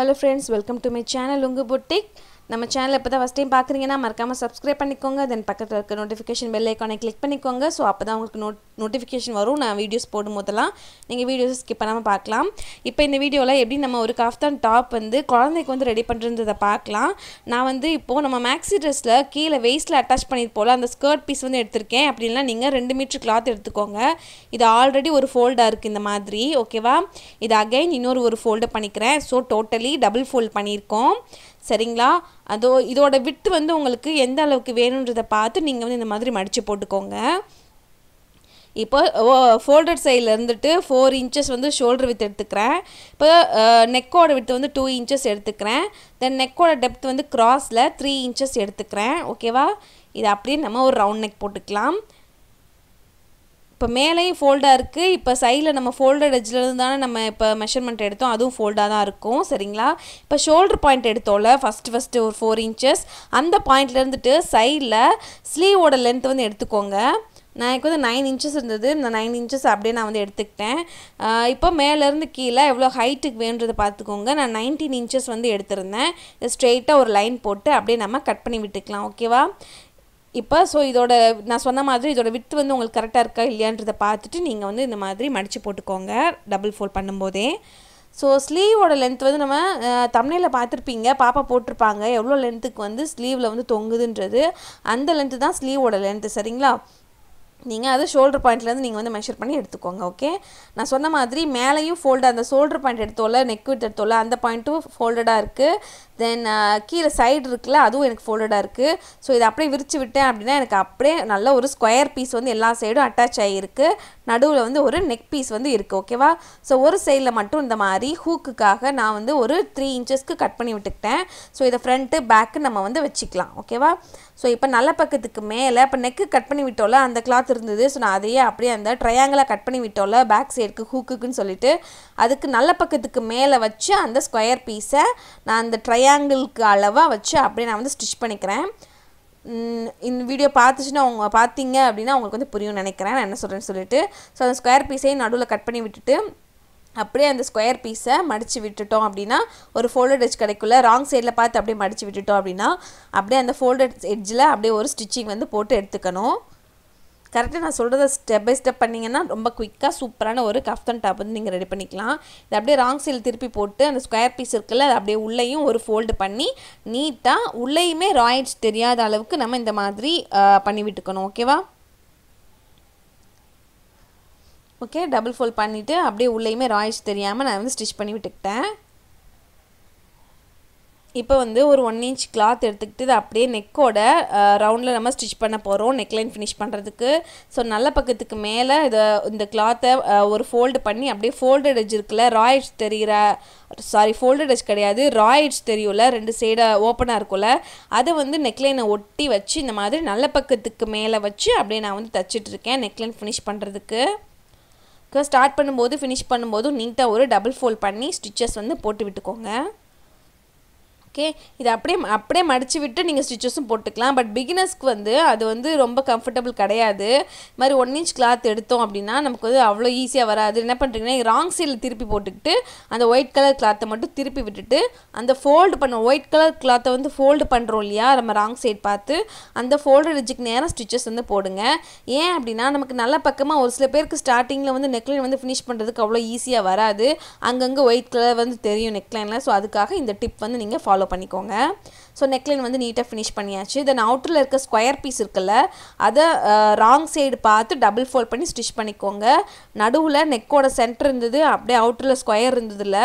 hello friends welcome to my channel உங்கள் boutique நம்ம channel இப்போ தான் ஃபஸ்ட் டைம் பார்க்குறீங்கன்னா மறக்காமல் சப்ஸ்கிரைப் பண்ணிக்கோங்க தென் பக்கத்தில் இருக்க நோட்டிஃபிகேஷன் பெல் ஐக்கானை கிளிக் பண்ணிக்கோங்க ஸோ அப்போ தான் உங்களுக்கு நோட் நோட்டிஃபிகேஷன் வரும் நான் வீடியோஸ் போடும் போதெல்லாம் நீங்கள் வீடியோஸ் ஸ்கிப் பண்ணாமல் பார்க்கலாம் இப்போ இந்த வீடியோவில் எப்படி நம்ம ஒரு காஃப்தான் டாப் வந்து குழந்தைக்கு வந்து ரெடி பண்ணுறதை பார்க்கலாம் நான் வந்து இப்போது நம்ம மேக்ஸி ட்ரெஸ்ஸில் கீழே வேஸ்ட்டில் அட்டாச் போல் அந்த ஸ்கர்ட் பீஸ் வந்து எடுத்திருக்கேன் அப்படின்னா நீங்கள் ரெண்டு மீட்ரு கிளாத் எடுத்துக்கோங்க இது ஆல்ரெடி ஒரு ஃபோல்டாக இருக்குது இந்த மாதிரி ஓகேவா இது அகைன் இன்னொரு ஒரு ஃபோல்டு பண்ணிக்கிறேன் ஸோ டோட்டலி டபுள் ஃபோல்ட் பண்ணியிருக்கோம் சரிங்களா அதோ இதோட விட்டு வந்து உங்களுக்கு எந்த அளவுக்கு வேணுன்றதை பார்த்து நீங்கள் வந்து இந்த மாதிரி மடித்து போட்டுக்கோங்க இப்போ ஃபோல்டர் சைடில் இருந்துட்டு ஃபோர் இன்ச்சஸ் வந்து ஷோல்டர் வித் எடுத்துக்கிறேன் இப்போ நெக்கோட வித்து வந்து டூ இன்ச்சஸ் எடுத்துக்கிறேன் தென் நெக்கோட டெப்த் வந்து க்ராஸில் த்ரீ இன்ச்சஸ் எடுத்துக்கிறேன் ஓகேவா இது அப்படியே நம்ம ஒரு ரவுண்ட் நெக் போட்டுக்கலாம் இப்போ மேலேயும் ஃபோல்டாக இருக்குது இப்போ சைடில் நம்ம ஃபோல்டர் எஜ்லேருந்து தானே நம்ம இப்போ மெஷர்மெண்ட் எடுத்தோம் அதுவும் ஃபோல்டாக தான் இருக்கும் சரிங்களா இப்போ ஷோல்டர் பாயிண்ட் எடுத்தோம்ல ஃபஸ்ட்டு ஃபஸ்ட்டு ஒரு ஃபோர் இன்ச்சஸ் அந்த பாயிண்ட்லேருந்துட்டு சைடில் ஸ்லீவோட லென்த் வந்து எடுத்துக்கோங்க நான் எனக்கு வந்து நைன் இன்ச்சஸ் இருந்தது இந்த நைன் இன்ச்சஸ் அப்படியே நான் வந்து எடுத்துக்கிட்டேன் இப்போ மேலேருந்து கீழே எவ்வளோ ஹைட்டுக்கு வேணுன்றதை பார்த்துக்கோங்க நான் நைன்டீன் இன்ச்சஸ் வந்து எடுத்திருந்தேன் ஸ்ட்ரெயிட்டாக ஒரு லைன் போட்டு அப்படியே நம்ம கட் பண்ணி விட்டுக்கலாம் ஓகேவா இப்போ ஸோ இதோட நான் சொன்ன மாதிரி இதோட வித்து வந்து உங்களுக்கு கரெக்டாக இருக்கா இல்லையான்றதை பார்த்துட்டு நீங்கள் வந்து இந்த மாதிரி மடித்து போட்டுக்கோங்க டபுள் ஃபோல் பண்ணும்போதே ஸோ ஸ்லீவோட லென்த் வந்து நம்ம தமிழில் பார்த்துருப்பீங்க பாப்பா போட்டிருப்பாங்க எவ்வளோ லென்த்துக்கு வந்து ஸ்லீவில் வந்து தொங்குதுன்றது அந்த லென்த்து தான் ஸ்லீவோட லென்த்து சரிங்களா நீங்கள் அது ஷோல்டர் பாயிண்ட்லேருந்து நீங்கள் வந்து மெஷர் பண்ணி எடுத்துக்கோங்க ஓகே நான் சொன்ன மாதிரி மேலேயும் ஃபோல்டு அந்த ஷோல்டர் பாயிண்ட் எடுத்தோல நெக் வித் எடுத்தோல அந்த பாயிண்ட்டும் ஃபோல்டடாக இருக்குது தென் uh, கீழே சைடு இருக்குல்ல அதுவும் எனக்கு ஃபோல்டடாக இருக்குது ஸோ இதை அப்படியே விரித்து விட்டேன் அப்படின்னா எனக்கு அப்படியே நல்ல ஒரு ஸ்கொயர் பீஸ் வந்து எல்லா சைடும் அட்டாச் ஆகியிருக்கு நடுவில் வந்து ஒரு நெக் பீஸ் வந்து இருக்குது ஓகேவா ஸோ ஒரு சைடில் மட்டும் இந்த மாதிரி ஹூக்குக்காக நான் வந்து ஒரு த்ரீ இன்ச்சஸ்க்கு கட் பண்ணி விட்டுக்கிட்டேன் ஸோ இதை ஃப்ரண்ட்டு பேக்கு நம்ம வந்து வச்சுக்கலாம் ஓகேவா ஸோ இப்போ நல்ல பக்கத்துக்கு மேலே இப்போ நெக்கு கட் பண்ணி விட்டோல அந்த கிளாத் இருந்தது ஸோ நான் அதையே அப்படியே அந்த ட்ரையாங்கிளாக கட் பண்ணி விட்டோல பேக் சைடுக்கு ஹூக்குக்குன்னு சொல்லிட்டு அதுக்கு நல்ல பக்கத்துக்கு மேலே வச்சு அந்த ஸ்கொயர் பீஸை நான் அந்த ட்ரையாங்கில் ட்ரையாங்கிள்க்கு அளவாக வச்சு அப்படியே நான் வந்து ஸ்டிச் பண்ணிக்கிறேன் இந்த வீடியோ பார்த்துச்சுன்னா அவங்க பார்த்தீங்க அப்படின்னா அவங்களுக்கு வந்து புரியும் நினைக்கிறேன் நான் என்ன சொல்கிறேன்னு சொல்லிட்டு ஸோ அந்த ஸ்கொயர் பீஸையும் நடுவில் கட் பண்ணி விட்டுட்டு அப்படியே அந்த ஸ்கொயர் பீஸை மடித்து விட்டுட்டோம் அப்படின்னா ஒரு ஃபோல்டட் எட்ஜ் கிடைக்குள்ள ராங் சைடில் பார்த்து அப்படியே மடித்து விட்டுட்டோம் அப்படின்னா அப்படியே அந்த ஃபோல்டட் எட்ஜில் அப்படியே ஒரு ஸ்டிச்சிங் வந்து போட்டு எடுத்துக்கணும் கரெக்டாக நான் சொல்கிறத ஸ்டெப் பை ஸ்டெப் பண்ணிங்கன்னா ரொம்ப குயிக்காக சூப்பரான ஒரு கஃப்தன் டாப் வந்து நீங்கள் ரெடி பண்ணிக்கலாம் இது அப்படியே ராங் சைடில் திருப்பி போட்டு அந்த ஸ்கொயர் பீஸ் இருக்குல்ல அதை அப்படியே உள்ளேயும் ஒரு ஃபோல்டு பண்ணி நீட்டாக உள்ளேயுமே ராயிட்ஸ் தெரியாத அளவுக்கு நம்ம இந்த மாதிரி பண்ணி விட்டுக்கணும் ஓகேவா ஓகே டபுள் ஃபோல்ட் பண்ணிவிட்டு அப்படியே உள்ளேயுமே ராயிட்ஸ் தெரியாமல் நான் வந்து ஸ்டிச் பண்ணி விட்டுக்கிட்டேன் இப்போ வந்து ஒரு ஒன் இன்ச் கிளாத் எடுத்துக்கிட்டு இதை அப்படியே நெக்கோட ரவுண்டில் நம்ம ஸ்டிச் பண்ண போகிறோம் நெக்லைன் ஃபினிஷ் பண்ணுறதுக்கு ஸோ நல்ல பக்கத்துக்கு மேலே இதை இந்த கிளாத்தை ஒரு ஃபோல்டு பண்ணி அப்படியே ஃபோல்டட் எஜ் இருக்குல்ல ராய்ட்ஸ் தெரிகிற சாரி ஃபோல்டட் எஜ் கிடையாது ராய்ட்ஸ் தெரியும்ல ரெண்டு சைடாக ஓப்பனாக இருக்கும்ல அதை வந்து நெக்லைனை ஒட்டி வச்சு இந்த மாதிரி நல்ல பக்கத்துக்கு மேலே வச்சு அப்படியே நான் வந்து தச்சிட்ருக்கேன் நெக்லைன் ஃபினிஷ் பண்ணுறதுக்கு ஸ்டார்ட் பண்ணும்போது ஃபினிஷ் பண்ணும்போதும் நீட்டாக ஒரு டபுள் ஃபோல்ட் பண்ணி ஸ்டிச்சஸ் வந்து போட்டு விட்டுக்கோங்க ஓகே இது அப்படியே அப்படியே மடித்து விட்டு நீங்கள் ஸ்டிச்சஸும் போட்டுக்கலாம் பட் பிகினர்ஸ்க்கு வந்து அது வந்து ரொம்ப கம்ஃபர்டபுள் கிடையாது இது மாதிரி ஒன் இன்ச் கிளாத் எடுத்தோம் அப்படின்னா நமக்கு வந்து அவ்வளோ ஈஸியாக வராது என்ன பண்ணுறீங்கன்னா ராங் சைடில் திருப்பி போட்டுக்கிட்டு அந்த ஒயிட் கலர் கிளாத்தை மட்டும் திருப்பி விட்டுட்டு அந்த ஃபோல்டு பண்ண ஒயிட் கலர் கிளாத்தை வந்து ஃபோல்டு பண்ணுறோம் இல்லையா நம்ம ராங் சைடு பார்த்து அந்த ஃபோல்டு ரிஜிக்கு நேரம் ஸ்டிச்சஸ் வந்து போடுங்க ஏன் அப்படின்னா நமக்கு நல்ல பக்கமாக ஒரு சில பேருக்கு ஸ்டார்டிங்கில் வந்து நெக்லைன் வந்து ஃபினிஷ் பண்ணுறதுக்கு அவ்வளோ ஈஸியாக வராது அங்கங்கே ஒயிட் கலர் வந்து தெரியும் நெக்லைனில் ஸோ அதுக்காக இந்த டிப் வந்து நீங்கள் ஃபாலோ பண்ணிக்கோங்க ஸோ நெக்லைன் வந்து நீட்டாக ஃபினிஷ் பண்ணியாச்சு தென் அவுட்டரில் இருக்க ஸ்கொயர் பீஸ் இருக்குல்ல அதை ராங் சைடு பார்த்து டபுள் ஃபோல்ட் பண்ணி ஸ்டிச் பண்ணிக்கோங்க நடுவில் நெக்கோட சென்டர் இருந்தது அப்படியே அவுட்டரில் ஸ்கொயர் இருந்ததில்ல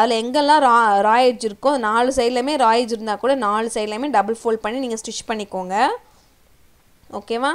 அதில் எங்கெல்லாம் ரா ராயேஜ் இருக்கோ நாலு சைட்லேயுமே ராயேஜ் இருந்தால் கூட நாலு சைட்லேயுமே டபுள் ஃபோல்ட் பண்ணி நீங்கள் ஸ்டிச் பண்ணிக்கோங்க ஓகேவா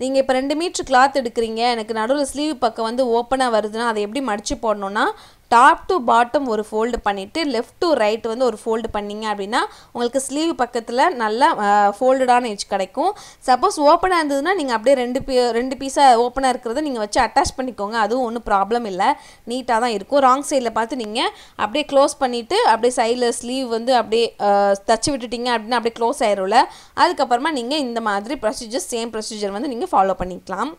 நீங்கள் இப்போ ரெண்டு மீட்ரு கிளாத் எடுக்கிறீங்க எனக்கு நடுவில் ஸ்லீவ் பக்கம் வந்து ஓப்பனாக வருதுன்னா அதை எப்படி மடித்து போடணுன்னா டாப் டு பாட்டம் ஒரு ஃபோல்டு பண்ணிவிட்டு லெஃப்ட் டு ரைட் வந்து ஒரு ஃபோல்டு பண்ணிங்க அப்படின்னா உங்களுக்கு ஸ்லீவ் பக்கத்தில் நல்லா ஃபோல்டடான ஏஜ் கிடைக்கும் சப்போஸ் ஓப்பனாக இருந்ததுன்னா நீங்கள் அப்படியே ரெண்டு பீ ரெண்டு பீஸாக ஓப்பனாக இருக்கிறத நீங்கள் வச்சு அட்டாச் பண்ணிக்கோங்க அதுவும் ஒன்றும் ப்ராப்ளம் இல்லை நீட்டாக தான் இருக்கும் ராங் சைடில் பார்த்து நீங்கள் அப்படியே க்ளோஸ் பண்ணிவிட்டு அப்படியே சைடில் ஸ்லீவ் வந்து அப்படியே தச்சு விட்டுட்டிங்க அப்படின்னா அப்படியே க்ளோஸ் ஆயிரும்ல அதுக்கப்புறமா நீங்கள் இந்த மாதிரி ப்ரொசீஜர் சேம் ப்ரொசீஜர் வந்து நீங்கள் ஃபாலோ பண்ணிக்கலாம்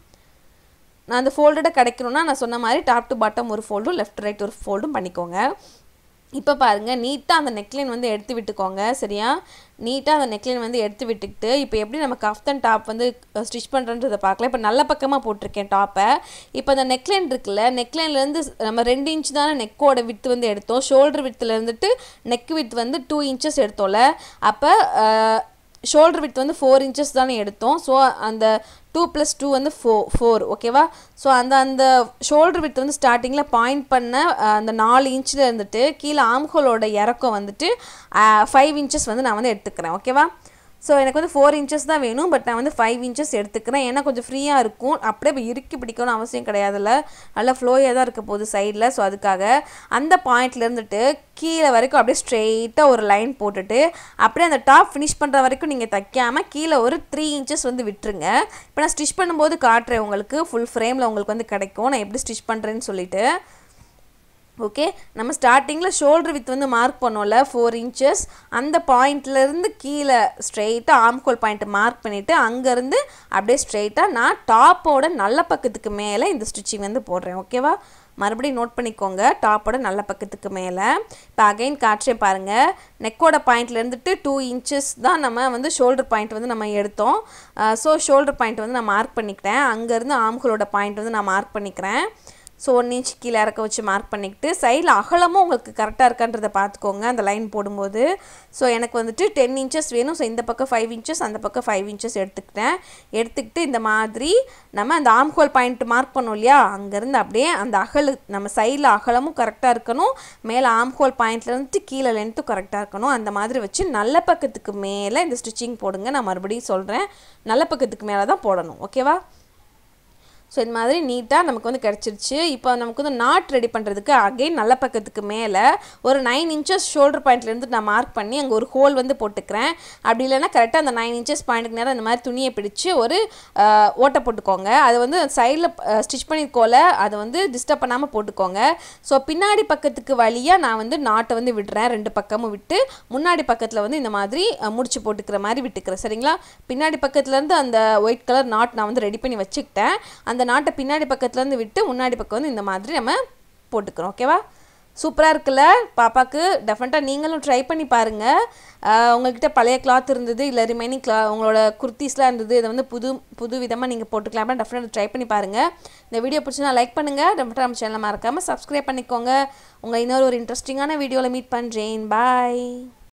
நான் அந்த ஃபோல்டடை கிடைக்கணும்னா நான் சொன்ன மாதிரி டாப் டு பாட்டம் ஒரு ஃபோல்டும் லெஃப்ட் ரைட் ஒரு ஃபோல்டும் பண்ணிக்கோங்க இப்போ பாருங்கள் நீட்டாக அந்த நெக்லைன் வந்து எடுத்து விட்டுக்கோங்க சரியா நீட்டாக அந்த நெக்லைன் வந்து எடுத்து விட்டுக்கிட்டு இப்போ எப்படி நம்ம கஃப்தன் டாப் வந்து ஸ்டிச் பண்ணுறன்றதை பார்க்கல இப்போ நல்ல பக்கமாக போட்டிருக்கேன் டாப்பை இப்போ அந்த நெக்லைன் இருக்குல்ல நெக்லைன்லேருந்து நம்ம ரெண்டு இன்ச் தானே நெக்கோட வித்து வந்து எடுத்தோம் ஷோல்டர் வித்தில் நெக் வித் வந்து டூ இன்ச்சஸ் எடுத்தோம்ல அப்போ ஷோல்டர் வித் வந்து ஃபோர் இன்ச்சஸ் தானே எடுத்தோம் ஸோ அந்த டூ ப்ளஸ் டூ வந்து ஃபோ ஃபோர் ஓகேவா ஸோ அந்த அந்த ஷோல்டர் வித் வந்து ஸ்டார்டிங்கில் பாயிண்ட் பண்ண அந்த நாலு இன்ச்சில் இருந்துட்டு கீழே ஆம்ஹோலோட இறக்கம் வந்துட்டு ஃபைவ் இன்ச்சஸ் வந்து நான் வந்து எடுத்துக்கிறேன் ஓகேவா ஸோ எனக்கு வந்து ஃபோர் இன்ச்சஸ் தான் வேணும் பட் நான் வந்து ஃபைவ் இன்ச்சஸ் எடுத்துக்கிறேன் ஏன்னா கொஞ்சம் ஃப்ரீயாக இருக்கும் அப்படியே இப்போ இறுக்கி பிடிக்கணும்னு அவசியம் கிடையாதுல்ல நல்லா ஃப்ளோயாக தான் இருக்க போகுது சைடில் ஸோ அதுக்காக அந்த பாயிண்ட்ல இருந்துட்டு கீழே வரைக்கும் அப்படியே ஸ்ட்ரெயிட்டாக ஒரு லைன் போட்டுட்டு அப்படியே அந்த டாப் ஃபினிஷ் பண்ணுற வரைக்கும் நீங்கள் தைக்காமல் கீழே ஒரு த்ரீ இன்ச்சஸ் வந்து விட்டுருங்க இப்போ நான் ஸ்டிச் பண்ணும்போது காட்டுறேன் உங்களுக்கு ஃபுல் ஃப்ரேமில் உங்களுக்கு வந்து கிடைக்கும் நான் எப்படி ஸ்டிச் பண்ணுறேன்னு சொல்லிட்டு ஓகே நம்ம ஸ்டார்டிங்கில் ஷோல்டர் வித் வந்து மார்க் பண்ணோம்ல ஃபோர் இன்ச்சஸ் அந்த பாயிண்ட்லேருந்து கீழே ஸ்ட்ரெயிட்டாக ஆம்கோல் பாயிண்ட்டை மார்க் பண்ணிவிட்டு அங்கேருந்து அப்படியே ஸ்ட்ரெயிட்டாக நான் டாப்போட நல்ல பக்கத்துக்கு மேலே இந்த ஸ்டிச்சிங் வந்து போடுறேன் ஓகேவா மறுபடியும் நோட் பண்ணிக்கோங்க டாப்போட நல்ல பக்கத்துக்கு மேலே இப்போ அகைன் காட்சியை பாருங்கள் நெக்கோட பாயிண்ட்ல இருந்துட்டு டூ இன்ச்சஸ் தான் நம்ம வந்து ஷோல்டர் பாயிண்ட் வந்து நம்ம எடுத்தோம் ஸோ ஷோல்டர் பாயிண்ட் வந்து நான் மார்க் பண்ணிக்கிட்டேன் அங்கேருந்து ஆம்களோட பாயிண்ட் வந்து நான் மார்க் பண்ணிக்கிறேன் ஸோ ஒன் இன்ச் கீழே இறக்க வச்சு மார்க் பண்ணிக்கிட்டு சைடில் அகலமும் உங்களுக்கு கரெக்டாக இருக்கான்றதை பார்த்துக்கோங்க அந்த லைன் போடும்போது ஸோ எனக்கு வந்துட்டு டென் இன்ச்சஸ் வேணும் ஸோ இந்த பக்கம் ஃபைவ் இன்ச்சஸ் அந்த பக்கம் ஃபைவ் இன்ச்சஸ் எடுத்துக்கிட்டேன் எடுத்துக்கிட்டு இந்த மாதிரி நம்ம அந்த ஆம்கோல் பாயிண்ட் மார்க் பண்ணோம் இல்லையா அங்கேருந்து அப்படியே அந்த அகலு நம்ம சைடில் அகலமும் கரெக்டாக இருக்கணும் மேலே ஆம்ஹோல் பாயிண்ட்லேருந்து கீழே லென்த்தும் கரெக்டாக இருக்கணும் அந்த மாதிரி வச்சு நல்ல பக்கத்துக்கு மேலே இந்த ஸ்டிச்சிங் போடுங்க நான் மறுபடியும் சொல்கிறேன் நல்ல பக்கத்துக்கு மேலே தான் போடணும் ஓகேவா ஸோ இந்த மாதிரி நீட்டாக நமக்கு வந்து கிடச்சிருச்சு இப்போ நமக்கு வந்து நாட் ரெடி பண்ணுறதுக்கு அகெயின் நல்ல பக்கத்துக்கு மேலே ஒரு நைன் இன்ச்சஸ் ஷோல்டர் பாயிண்ட்லேருந்து நான் மார்க் பண்ணி அங்கே ஒரு ஹோல் வந்து போட்டுக்கிறேன் அப்படி இல்லைனா கரெக்டாக அந்த நைன் இன்ச்சஸ் பாயிண்ட்டுக்கு நேரம் இந்த மாதிரி துணியை பிடிச்சி ஒரு ஓட்டை போட்டுக்கோங்க அது வந்து சைடில் ஸ்டிச் பண்ணியிருக்கோல அதை வந்து டிஸ்டர்ப் பண்ணாமல் போட்டுக்கோங்க ஸோ பின்னாடி பக்கத்துக்கு வழியாக நான் வந்து நாட்டை வந்து விடுறேன் ரெண்டு பக்கமும் விட்டு முன்னாடி பக்கத்தில் வந்து இந்த மாதிரி முடிச்சு போட்டுக்கிற மாதிரி விட்டுக்கிறேன் சரிங்களா பின்னாடி பக்கத்துலேருந்து அந்த ஒயிட் கலர் நாட் நான் வந்து ரெடி பண்ணி வச்சுக்கிட்டேன் அந்த அந்த நாட்டை பின்னாடி பக்கத்துலேருந்து விட்டு முன்னாடி பக்கம் வந்து இந்த மாதிரி நம்ம போட்டுக்கிறோம் ஓகேவா சூப்பராக இருக்குல்ல பாப்பாவுக்கு டெஃபினட்டாக நீங்களும் ட்ரை பண்ணி பாருங்கள் உங்கள்கிட்ட பழைய கிளாத் இருந்தது இல்லை ரிமைனிங் கிளா உங்களோட குர்த்தீஸ்லாம் இருந்தது இதை வந்து புது புது விதமாக நீங்கள் போட்டுக்கலாமா டெஃபினட்டாக ட்ரை பண்ணி பாருங்கள் இந்த வீடியோ பிடிச்சினா லைக் பண்ணுங்கள் டெஃபினட்டாக நம்ம சேனலை மறக்காமல் சப்ஸ்கிரைப் பண்ணிக்கோங்க உங்கள் இன்னொரு ஒரு இன்ட்ரெஸ்டிங்கான வீடியோவில் மீட் பண்ணுறேன் பாய்